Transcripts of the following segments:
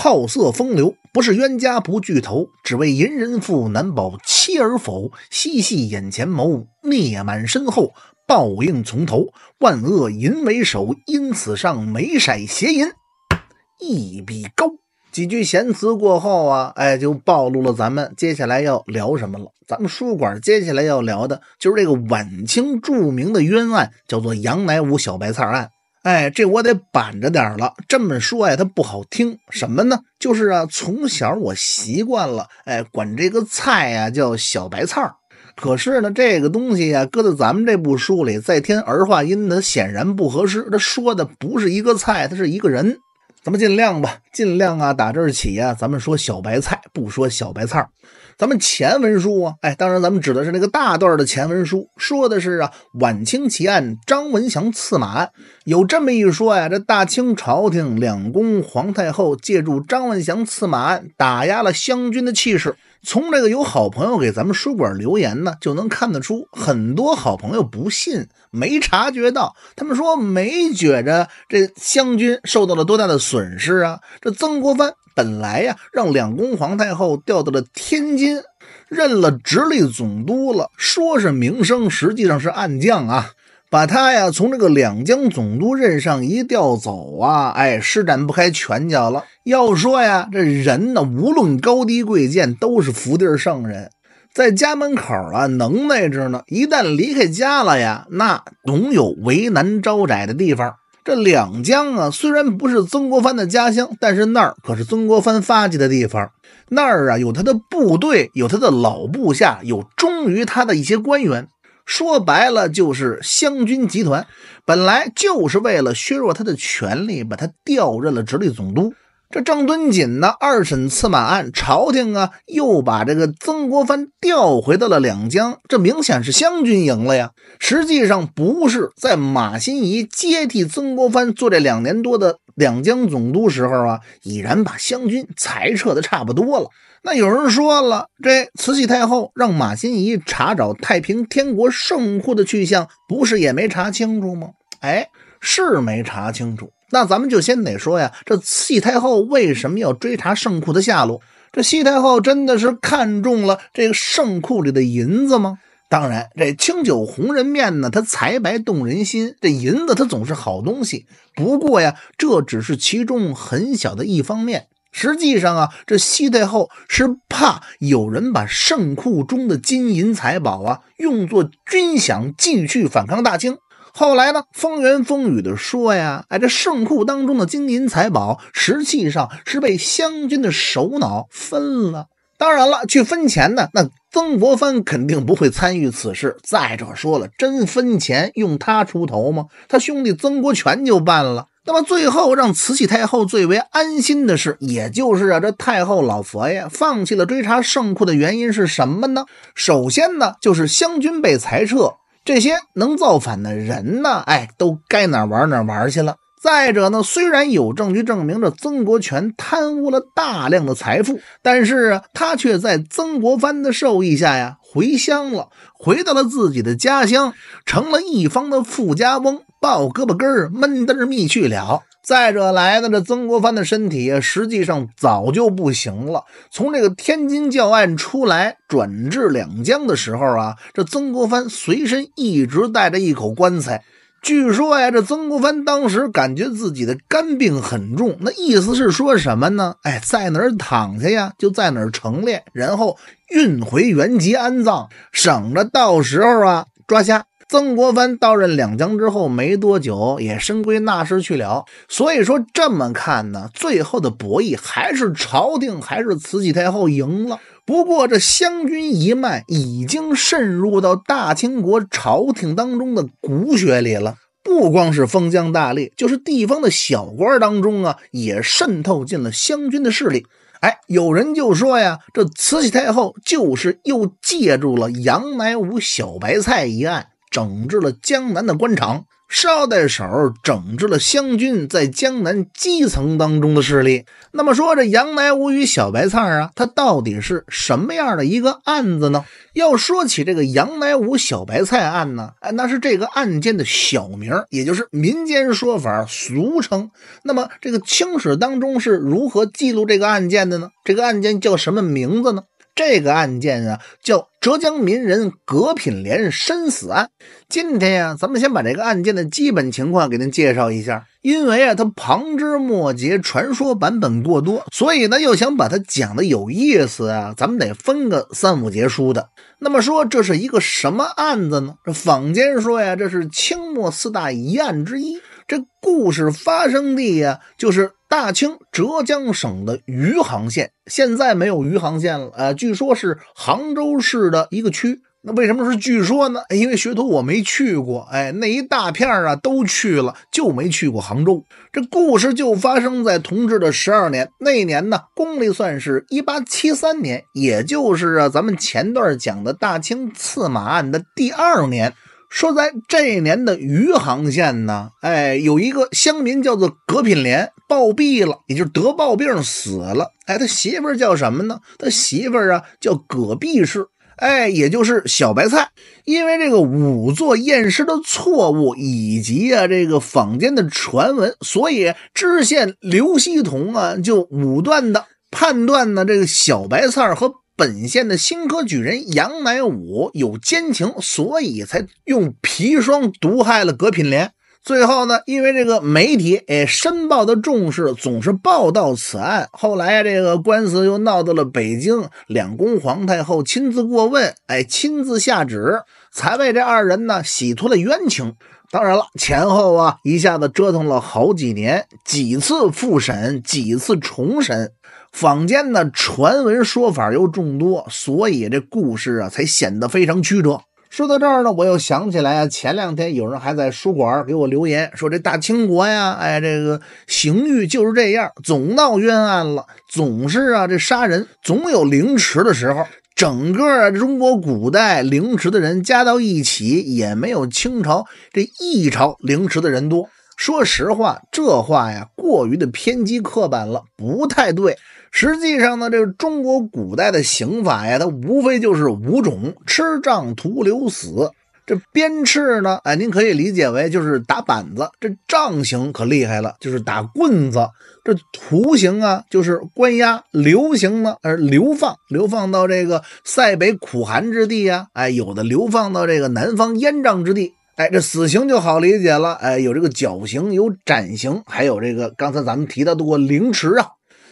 好色风流，不是冤家不聚头，只为淫人妇，难保妻儿否？嬉戏眼前谋，孽满身后报应从头。万恶淫为首，因此上眉色邪淫一笔勾。几句闲词过后啊，哎，就暴露了咱们接下来要聊什么了。咱们书馆接下来要聊的就是这个晚清著名的冤案，叫做杨乃武小白菜案。哎，这我得板着点了。这么说呀，它不好听。什么呢？就是啊，从小我习惯了，哎，管这个菜呀叫小白菜儿。可是呢，这个东西呀，搁在咱们这部书里再添儿化音，它显然不合适。它说的不是一个菜，它是一个人。咱们尽量吧，尽量啊，打这儿起呀，咱们说小白菜，不说小白菜儿。咱们前文书啊，哎，当然咱们指的是那个大段的前文书，说的是啊，晚清奇案张文祥刺马案，有这么一说呀。这大清朝廷两宫皇太后借助张文祥刺马案打压了湘军的气势。从这个有好朋友给咱们书馆留言呢，就能看得出很多好朋友不信，没察觉到。他们说没觉着这湘军受到了多大的损失啊！这曾国藩本来呀，让两宫皇太后调到了天津，任了直隶总督了，说是名声，实际上是暗降啊。把他呀从这个两江总督任上一调走啊，哎，施展不开拳脚了。要说呀，这人呢，无论高低贵贱，都是福地圣人，在家门口啊能耐着呢。一旦离开家了呀，那总有为难招窄的地方。这两江啊，虽然不是曾国藩的家乡，但是那儿可是曾国藩发迹的地方，那儿啊有他的部队，有他的老部下，有忠于他的一些官员。说白了就是湘军集团，本来就是为了削弱他的权力，把他调任了直隶总督。这郑敦谨呢，二审刺马案，朝廷啊又把这个曾国藩调回到了两江。这明显是湘军赢了呀。实际上不是，在马新贻接替曾国藩做这两年多的两江总督时候啊，已然把湘军裁撤的差不多了。那有人说了，这慈禧太后让马心怡查找太平天国圣库的去向，不是也没查清楚吗？哎，是没查清楚。那咱们就先得说呀，这慈太后为什么要追查圣库的下落？这西太后真的是看中了这个圣库里的银子吗？当然，这清酒红人面呢，它财白动人心，这银子它总是好东西。不过呀，这只是其中很小的一方面。实际上啊，这西太后是怕有人把圣库中的金银财宝啊用作军饷，继续反抗大清。后来呢，风言风语的说呀，哎，这圣库当中的金银财宝实际上是被湘军的首脑分了。当然了，去分钱呢，那曾国藩肯定不会参与此事。再者说了，真分钱用他出头吗？他兄弟曾国荃就办了。那么最后让慈禧太后最为安心的是，也就是啊，这太后老佛爷放弃了追查圣库的原因是什么呢？首先呢，就是湘军被裁撤，这些能造反的人呢，哎，都该哪玩哪玩去了。再者呢，虽然有证据证明这曾国荃贪污了大量的财富，但是啊，他却在曾国藩的授意下呀，回乡了，回到了自己的家乡，成了一方的富家翁。抱胳膊根儿闷得儿灭去了。再者来的这曾国藩的身体，实际上早就不行了。从这个天津教案出来，转至两江的时候啊，这曾国藩随身一直带着一口棺材。据说呀，这曾国藩当时感觉自己的肝病很重，那意思是说什么呢？哎，在哪儿躺下呀，就在哪儿陈列，然后运回原籍安葬，省着到时候啊抓瞎。曾国藩到任两江之后没多久，也身归纳时去了。所以说这么看呢，最后的博弈还是朝廷，还是慈禧太后赢了。不过这湘军一脉已经渗入到大清国朝廷当中的骨血里了，不光是封疆大吏，就是地方的小官当中啊，也渗透进了湘军的势力。哎，有人就说呀，这慈禧太后就是又借助了杨乃武小白菜一案。整治了江南的官场，捎带手整治了湘军在江南基层当中的势力。那么说这杨乃武与小白菜啊，他到底是什么样的一个案子呢？要说起这个杨乃武小白菜案呢，哎，那是这个案件的小名，也就是民间说法，俗称。那么这个清史当中是如何记录这个案件的呢？这个案件叫什么名字呢？这个案件啊，叫浙江民人葛品莲生死案。今天呀，咱们先把这个案件的基本情况给您介绍一下。因为啊，它旁枝末节、传说版本过多，所以呢，又想把它讲的有意思啊，咱们得分个三五节书的。那么说，这是一个什么案子呢？这坊间说呀，这是清末四大疑案之一。这故事发生地呀，就是大清浙江省的余杭县，现在没有余杭县了，呃，据说是杭州市的一个区。那为什么是据说呢？因为学徒我没去过，哎，那一大片啊都去了，就没去过杭州。这故事就发生在同治的十二年，那年呢，公历算是一八七三年，也就是啊咱们前段讲的大清刺马案的第二年。说，在这一年的余杭县呢，哎，有一个乡民叫做葛品莲，暴毙了，也就是得暴病死了。哎，他媳妇儿叫什么呢？他媳妇儿啊，叫葛碧氏，哎，也就是小白菜。因为这个仵作验尸的错误，以及啊这个坊间的传闻，所以知县刘希同啊，就武断的判断呢，这个小白菜和。本县的新科举人杨乃武有奸情，所以才用砒霜毒害了葛品莲。最后呢，因为这个媒体哎，申报的重视，总是报道此案。后来这个官司又闹到了北京，两宫皇太后亲自过问，哎，亲自下旨，才为这二人呢洗脱了冤情。当然了，前后啊一下子折腾了好几年，几次复审，几次重审，坊间的传闻说法又众多，所以这故事啊才显得非常曲折。说到这儿呢，我又想起来啊，前两天有人还在书馆给我留言，说这大清国呀，哎，这个刑狱就是这样，总闹冤案了，总是啊这杀人总有凌迟的时候。整个中国古代凌迟的人加到一起，也没有清朝这一朝凌迟的人多。说实话，这话呀过于的偏激刻板了，不太对。实际上呢，这个中国古代的刑法呀，它无非就是五种：吃杖、徒、流、死。这鞭笞呢？哎，您可以理解为就是打板子。这杖刑可厉害了，就是打棍子。这徒刑啊，就是关押流刑呢，呃，流放，流放到这个塞北苦寒之地呀。哎，有的流放到这个南方烟瘴之地。哎，这死刑就好理解了。哎，有这个绞刑，有斩刑，还有这个刚才咱们提到的过凌迟啊。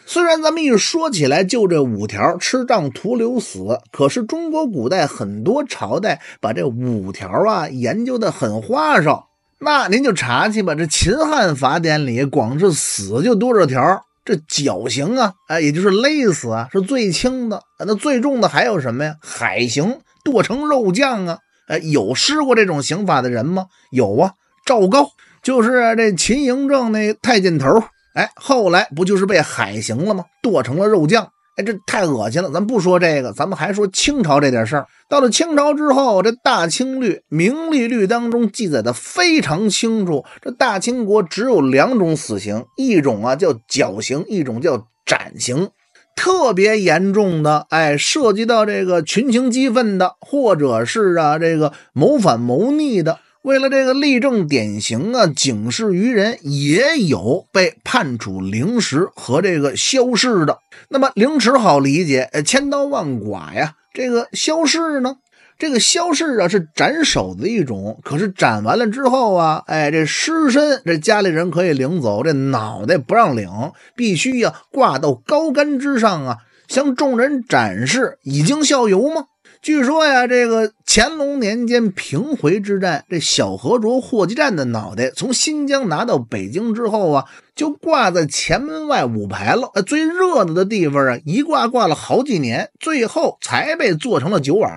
虽然咱们一说起来就这五条吃杖徒留死，可是中国古代很多朝代把这五条啊研究的很花哨。那您就查去吧，这秦汉法典里光是死就多少条？这绞刑啊，哎，也就是勒死啊，是最轻的。那最重的还有什么呀？海刑，剁成肉酱啊！哎，有施过这种刑法的人吗？有啊，赵高就是这秦嬴政那太监头。哎，后来不就是被海刑了吗？剁成了肉酱。哎，这太恶心了。咱不说这个，咱们还说清朝这点事儿。到了清朝之后，这《大清律·明律》律当中记载的非常清楚，这大清国只有两种死刑，一种啊叫绞刑，一种叫斩刑。特别严重的，哎，涉及到这个群情激愤的，或者是啊这个谋反谋逆的。为了这个立正典型啊，警示于人，也有被判处凌迟和这个消示的。那么凌迟好理解，呃，千刀万剐呀。这个消示呢，这个消示啊是斩首的一种。可是斩完了之后啊，哎，这尸身这家里人可以领走，这脑袋不让领，必须要挂到高杆之上啊，向众人展示，以儆效尤吗？据说呀，这个乾隆年间平回之战，这小和卓霍继战的脑袋从新疆拿到北京之后啊，就挂在前门外五牌了。最热闹的地方啊，一挂挂了好几年，最后才被做成了酒碗。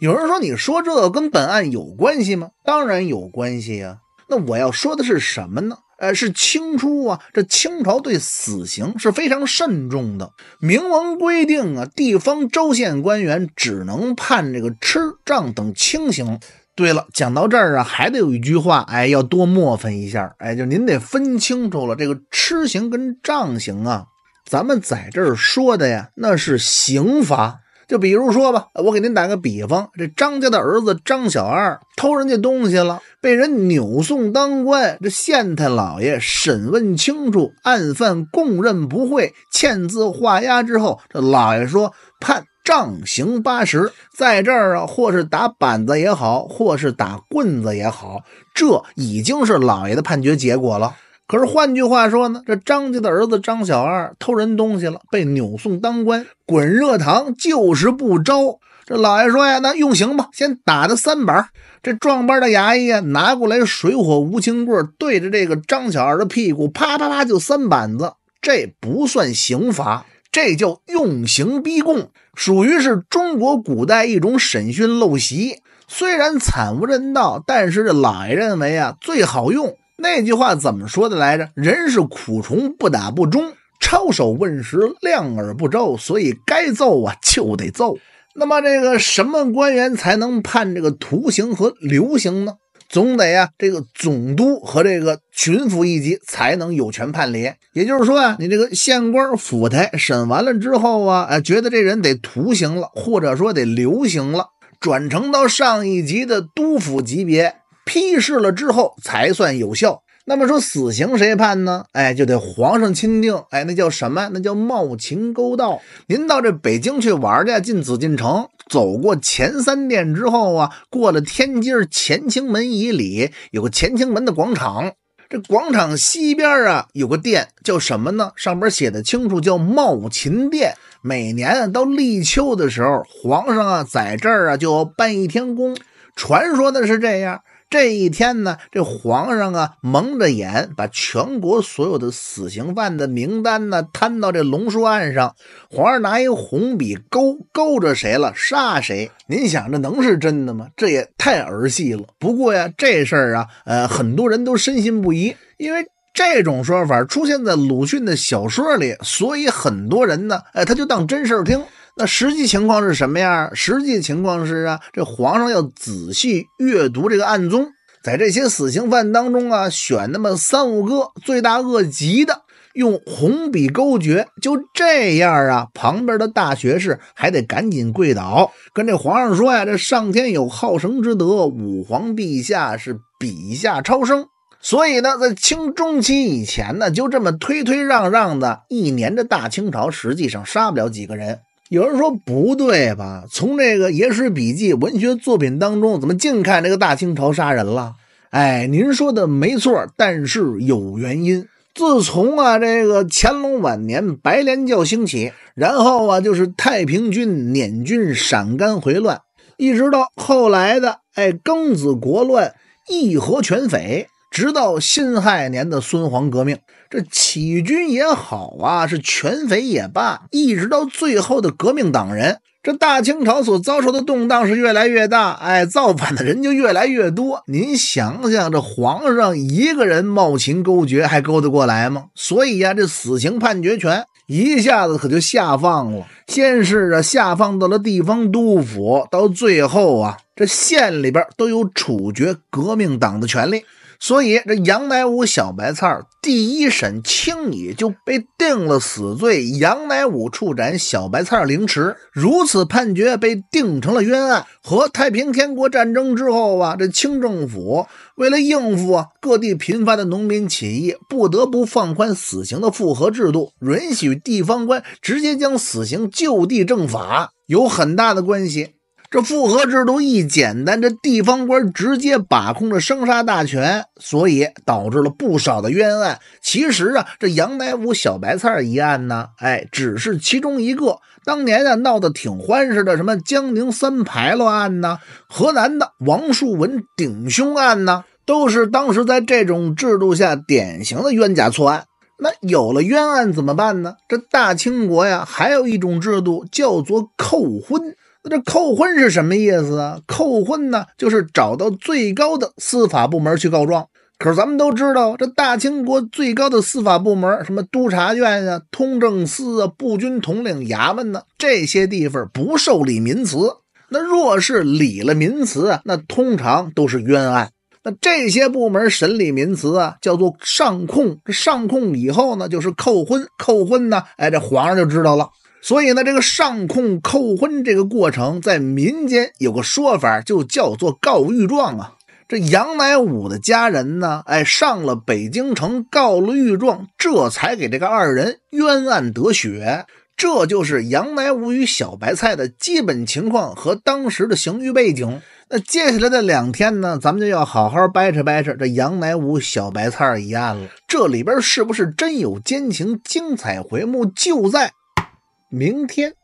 有人说：“你说这跟本案有关系吗？”当然有关系呀。那我要说的是什么呢？呃，是清初啊，这清朝对死刑是非常慎重的，明文规定啊，地方州县官员只能判这个吃杖等轻刑。对了，讲到这儿啊，还得有一句话，哎，要多磨分一下，哎，就您得分清楚了，这个笞刑跟杖刑啊，咱们在这儿说的呀，那是刑罚。就比如说吧，我给您打个比方，这张家的儿子张小二偷人家东西了，被人扭送当官，这县太老爷审问清楚，案犯供认不讳，签字画押之后，这老爷说判杖刑八十，在这儿啊，或是打板子也好，或是打棍子也好，这已经是老爷的判决结果了。可是，换句话说呢，这张家的儿子张小二偷人东西了，被扭送当官，滚热堂就是不招。这老爷说呀：“那用刑吧，先打他三板。”这壮班的衙役呀，拿过来水火无情棍，对着这个张小二的屁股，啪啪啪就三板子。这不算刑罚，这叫用刑逼供，属于是中国古代一种审讯陋习。虽然惨无人道，但是这老爷认为啊，最好用。那句话怎么说的来着？人是苦虫，不打不中；抄手问时，量而不周。所以该揍啊，就得揍。那么这个什么官员才能判这个徒刑和流刑呢？总得啊，这个总督和这个巡抚一级才能有权判刑。也就是说啊，你这个县官府台审完了之后啊，哎，觉得这人得徒刑了，或者说得流刑了，转呈到上一级的督抚级别。批示了之后才算有效。那么说死刑谁判呢？哎，就得皇上钦定。哎，那叫什么？那叫茂秦勾道。您到这北京去玩去，进紫禁城，走过前三殿之后啊，过了天街乾清门以里有个乾清门的广场。这广场西边啊有个殿叫什么呢？上边写的清楚，叫茂秦殿。每年到立秋的时候，皇上啊在这儿啊就办一天宫。传说的是这样。这一天呢，这皇上啊蒙着眼，把全国所有的死刑犯的名单呢摊到这龙书案上，皇上拿一红笔勾勾着谁了，杀谁。您想，这能是真的吗？这也太儿戏了。不过呀，这事儿啊，呃，很多人都深信不疑，因为这种说法出现在鲁迅的小说里，所以很多人呢，哎，他就当真事儿听。那实际情况是什么样实际情况是啊，这皇上要仔细阅读这个案宗，在这些死刑犯当中啊，选那么三五个罪大恶极的，用红笔勾决，就这样啊。旁边的大学士还得赶紧跪倒，跟这皇上说呀：“这上天有好生之德，武皇陛下是笔下超生。”所以呢，在清中期以前呢，就这么推推让让的，一年的大清朝实际上杀不了几个人。有人说不对吧？从这个野史笔记、文学作品当中，怎么净看这个大清朝杀人了？哎，您说的没错，但是有原因。自从啊这个乾隆晚年白莲教兴起，然后啊就是太平军、捻军、陕甘回乱，一直到后来的哎庚子国乱、义和拳匪。直到辛亥年的孙皇革命，这起军也好啊，是拳匪也罢，一直到最后的革命党人，这大清朝所遭受的动荡是越来越大，哎，造反的人就越来越多。您想想，这皇上一个人冒秦勾决还勾得过来吗？所以呀，这死刑判决权一下子可就下放了，先是啊下放到了地方督府，到最后啊，这县里边都有处决革命党的权利。所以，这杨乃武、小白菜儿第一审轻易就被定了死罪，杨乃武处斩，小白菜儿凌迟。如此判决被定成了冤案。和太平天国战争之后啊，这清政府为了应付啊各地频繁的农民起义，不得不放宽死刑的复核制度，允许地方官直接将死刑就地正法，有很大的关系。这复合制度一简单，这地方官直接把控着生杀大权，所以导致了不少的冤案。其实啊，这杨乃武小白菜一案呢，哎，只是其中一个。当年啊，闹得挺欢实的，什么江宁三牌楼案呢，河南的王树文顶凶案呢，都是当时在这种制度下典型的冤假错案。那有了冤案怎么办呢？这大清国呀，还有一种制度叫做扣婚。那这扣婚是什么意思啊？扣婚呢，就是找到最高的司法部门去告状。可是咱们都知道，这大清国最高的司法部门，什么都察院啊、通政司啊、步军统领衙门呢，这些地方不受理民词。那若是理了民词啊，那通常都是冤案。那这些部门审理民词啊，叫做上控。上控以后呢，就是扣婚。扣婚呢，哎，这皇上就知道了。所以呢，这个上控扣婚这个过程，在民间有个说法，就叫做告御状啊。这杨乃武的家人呢，哎，上了北京城告了御状，这才给这个二人冤案得雪。这就是杨乃武与小白菜的基本情况和当时的刑狱背景。那接下来的两天呢，咱们就要好好掰扯掰扯这杨乃武小白菜一案了，这里边是不是真有奸情？精彩回目就在。明天。